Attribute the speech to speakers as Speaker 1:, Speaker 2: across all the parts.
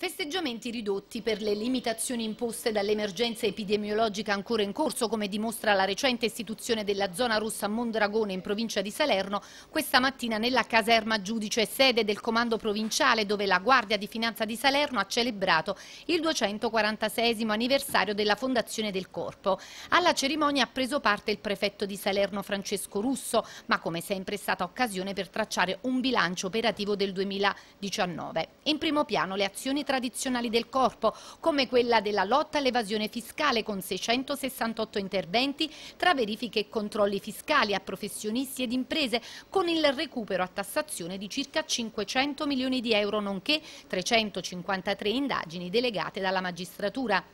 Speaker 1: Festeggiamenti ridotti per le limitazioni imposte dall'emergenza epidemiologica ancora in corso, come dimostra la recente istituzione della zona rossa Mondragone in provincia di Salerno, questa mattina nella caserma giudice sede del comando provinciale dove la Guardia di Finanza di Salerno ha celebrato il 246 anniversario della fondazione del corpo. Alla cerimonia ha preso parte il prefetto di Salerno Francesco Russo, ma come sempre è stata occasione per tracciare un bilancio operativo del 2019. In primo piano le azioni tradizionali del corpo, come quella della lotta all'evasione fiscale con 668 interventi tra verifiche e controlli fiscali a professionisti ed imprese, con il recupero a tassazione di circa 500 milioni di euro, nonché 353 indagini delegate dalla magistratura.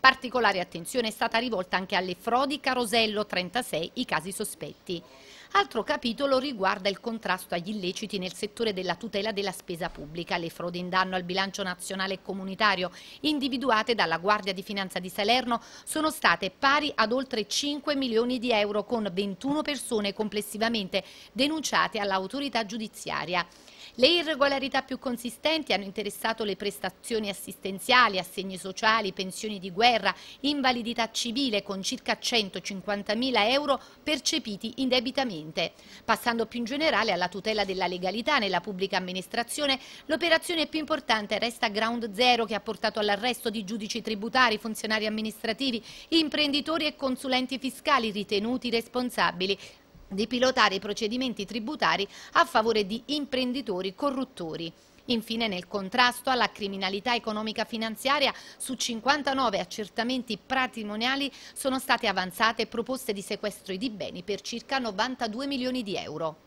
Speaker 1: Particolare attenzione è stata rivolta anche alle frodi Carosello 36, i casi sospetti. Altro capitolo riguarda il contrasto agli illeciti nel settore della tutela della spesa pubblica, le frodi in danno al bilancio nazionale e comunitario individuate dalla Guardia di Finanza di Salerno sono state pari ad oltre 5 milioni di euro con 21 persone complessivamente denunciate all'autorità giudiziaria. Le irregolarità più consistenti hanno interessato le prestazioni assistenziali, assegni sociali, pensioni di guerra, invalidità civile con circa 150 mila euro percepiti indebitamente ambiente. Passando più in generale alla tutela della legalità nella pubblica amministrazione, l'operazione più importante resta Ground Zero che ha portato all'arresto di giudici tributari, funzionari amministrativi, imprenditori e consulenti fiscali ritenuti responsabili di pilotare i procedimenti tributari a favore di imprenditori corruttori. Infine nel contrasto alla criminalità economica finanziaria su 59 accertamenti patrimoniali sono state avanzate proposte di sequestro di beni per circa 92 milioni di euro.